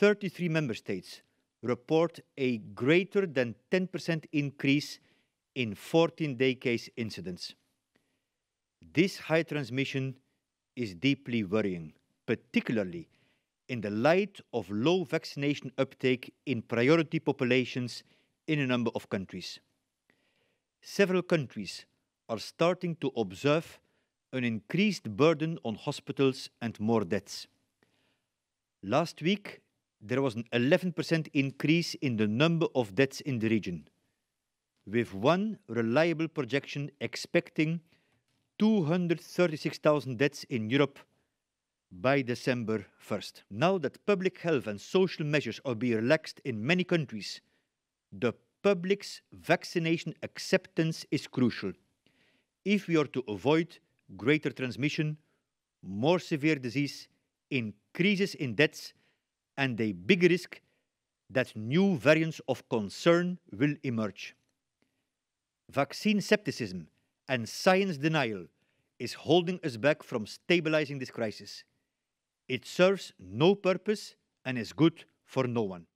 33 member states report a greater than 10% increase in 14 day case incidents. This high transmission is deeply worrying, particularly in the light of low vaccination uptake in priority populations in a number of countries. Several countries are starting to observe an increased burden on hospitals and more deaths. Last week, there was an 11% increase in the number of deaths in the region, with one reliable projection expecting 236,000 deaths in Europe by December 1st. Now that public health and social measures are being relaxed in many countries, the public's vaccination acceptance is crucial if we are to avoid greater transmission, more severe disease, increases in deaths, and a big risk that new variants of concern will emerge. Vaccine skepticism and science denial is holding us back from stabilizing this crisis. It serves no purpose and is good for no one.